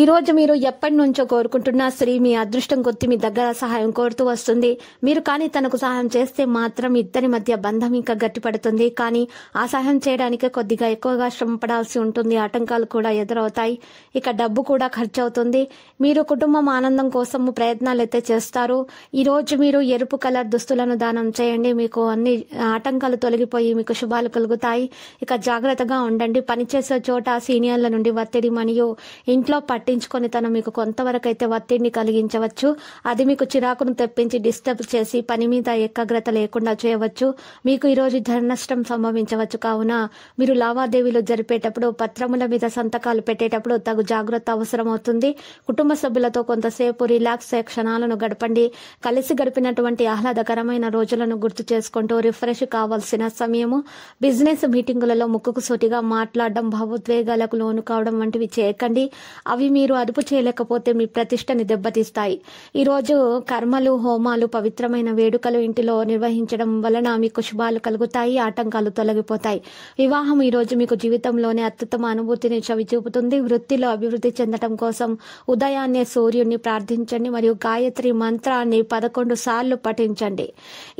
ఈ రోజు మీరు ఎప్పటి నుంచో కోరుకుంటున్న స్త్రీ మీ అదృష్టం కొద్ది మీ దగ్గర సహాయం కోరుతూ వస్తుంది మీరు కానీ తనకు సహాయం చేస్తే మాత్రం ఇద్దరి మధ్య బంధం ఇంకా గట్టిపడుతుంది కానీ ఆ సహాయం చేయడానికి కొద్దిగా ఎక్కువగా శ్రమ పడాల్సి ఉంటుంది ఆటంకాలు కూడా ఎదురవుతాయి ఇక డబ్బు కూడా ఖర్చు అవుతుంది మీరు కుటుంబం ఆనందం కోసం ప్రయత్నాలు అయితే చేస్తారు ఈ రోజు మీరు ఎరుపు కలర్ దుస్తులను దానం చేయండి మీకు అన్ని ఆటంకాలు తొలగిపోయి మీకు శుభాలు కలుగుతాయి ఇక జాగ్రత్తగా ఉండండి పనిచేసే చోట సీనియర్ల నుండి ఒత్తిడి మరియు ఇంట్లో పట్టించుకొని తను మీకు కొంతవరకు అయితే ఒత్తిడిని కలిగించవచ్చు అది మీకు చిరాకును తెప్పించి డిస్టర్బ్ చేసి పని మీద ఏకాగ్రత లేకుండా చేయవచ్చు మీకు ఈరోజు ధన నష్టం సంభవించవచ్చు కావున మీరు లావాదేవీలు జరిపేటప్పుడు పత్రముల మీద సంతకాలు పెట్టేటప్పుడు తగు జాగ్రత్త అవసరం అవుతుంది కుటుంబ సభ్యులతో కొంతసేపు రిలాక్స్ క్షణాలను గడపండి కలిసి గడిపినటువంటి ఆహ్లాదకరమైన రోజులను గుర్తు చేసుకుంటూ రిఫ్రెష్ కావాల్సిన సమయము బిజినెస్ మీటింగులలో ముక్కుకు సూటిగా మాట్లాడడం భావోద్వేగాలకు లోను కావడం వంటివి చేయకండి అవి మీరు అదుపు చేయలేకపోతే మీ ప్రతిష్టని దెబ్బతీస్తాయి ఈరోజు కర్మలు హోమాలు పవిత్రమైన వేడుకలు ఇంటిలో నిర్వహించడం వలన మీకు శుభాలు కలుగుతాయి ఆటంకాలు తొలగిపోతాయి వివాహం ఈరోజు మీకు జీవితంలోనే అత్యుత్తమ అనుభూతిని చవి చూపుతుంది వృత్తిలో అభివృద్ధి చెందడం కోసం ఉదయాన్నే సూర్యుడిని ప్రార్థించండి మరియు గాయత్రి మంత్రాన్ని పదకొండు సార్లు పఠించండి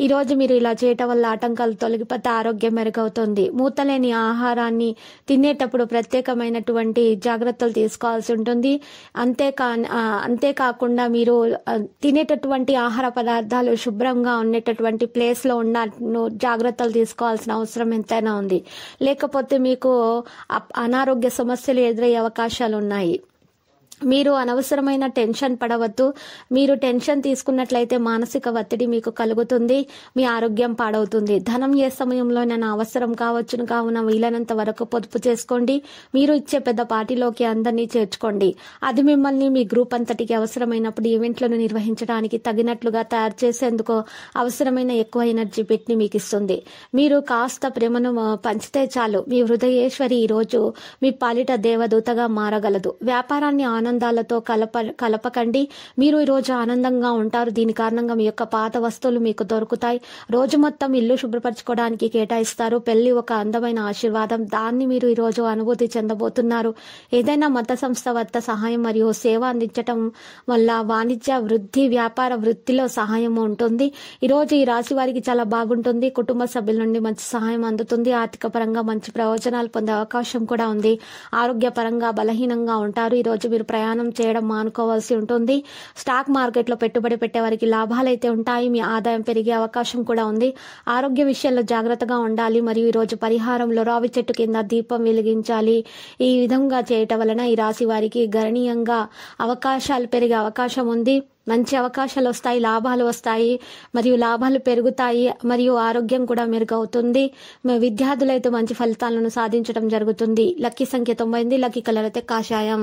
ఈరోజు మీరు ఇలా చేయటం వల్ల ఆటంకాలు తొలగిపోతే ఆరోగ్యం మెరుగవుతుంది మూతలేని ఆహారాన్ని తినేటప్పుడు ప్రత్యేకమైనటువంటి జాగ్రత్తలు తీసుకోవాల్సి ఉంటుంది ఉంటుంది అంతేకా అంతేకాకుండా మీరు తినేటటువంటి ఆహార పదార్థాలు శుభ్రంగా ఉండేటటువంటి ప్లేస్లో ఉన్న జాగ్రత్తలు తీసుకోవాల్సిన అవసరం ఎంతైనా ఉంది లేకపోతే మీకు అనారోగ్య సమస్యలు ఎదురయ్యే అవకాశాలు ఉన్నాయి మీరు అనవసరమైన టెన్షన్ పడవద్దు మీరు టెన్షన్ తీసుకున్నట్లయితే మానసిక ఒత్తిడి మీకు కలుగుతుంది మీ ఆరోగ్యం పాడవుతుంది ధనం ఏ సమయంలోనైనా అవసరం కావచ్చును కావున వీలైనంత వరకు పొదుపు చేసుకోండి మీరు ఇచ్చే పెద్ద పార్టీలోకి అందరినీ చేర్చుకోండి అది మిమ్మల్ని మీ గ్రూప్ అంతటికి అవసరమైనప్పుడు ఈవెంట్లను నిర్వహించడానికి తగినట్లుగా తయారు చేసేందుకు అవసరమైన ఎక్కువ ఎనర్జీ పెట్టి మీకు ఇస్తుంది మీరు కాస్త ప్రేమను పంచితే చాలు మీ హృదయేశ్వరి ఈరోజు మీ పాలిట దేవదూతగా మారగలదు వ్యాపారాన్ని ఆనంద ఆనందాలతో కలప కలపకండి మీరు ఈరోజు ఆనందంగా ఉంటారు దీని కారణంగా మీ యొక్క పాత వస్తువులు మీకు దొరుకుతాయి రోజు మొత్తం ఇల్లు శుభ్రపరచుకోవడానికి కేటాయిస్తారు పెళ్లి ఒక అందమైన ఆశీర్వాదం దాన్ని మీరు ఈరోజు అనుభూతి చెందబోతున్నారు ఏదైనా మత సంస్థ వద్ద సహాయం మరియు సేవ అందించటం వల్ల వాణిజ్య వృద్ధి వ్యాపార వృత్తిలో సహాయం ఉంటుంది ఈరోజు ఈ రాశి వారికి చాలా బాగుంటుంది కుటుంబ సభ్యుల నుండి మంచి సహాయం అందుతుంది ఆర్థిక పరంగా మంచి ప్రయోజనాలు పొందే అవకాశం కూడా ఉంది ఆరోగ్యపరంగా బలహీనంగా ఉంటారు ఈరోజు మీరు ప్రయాణం ప్రయాణం చేయడం మానుకోవాల్సి ఉంటుంది స్టాక్ మార్కెట్లో పెట్టుబడి పెట్టే వారికి లాభాలైతే ఉంటాయి మీ ఆదాయం పెరిగే అవకాశం కూడా ఉంది ఆరోగ్య విషయంలో జాగ్రత్తగా ఉండాలి మరియు ఈరోజు పరిహారంలో రావి చెట్టు కింద దీపం వెలిగించాలి ఈ విధంగా చేయటం వలన ఈ రాశి వారికి గణనీయంగా అవకాశాలు పెరిగే అవకాశం ఉంది మంచి అవకాశాలు వస్తాయి లాభాలు వస్తాయి మరియు లాభాలు పెరుగుతాయి మరియు ఆరోగ్యం కూడా మెరుగవుతుంది విద్యార్థులైతే మంచి ఫలితాలను సాధించడం జరుగుతుంది లక్కీ సంఖ్య తొంభై లక్కీ కలర్ అయితే కాషాయం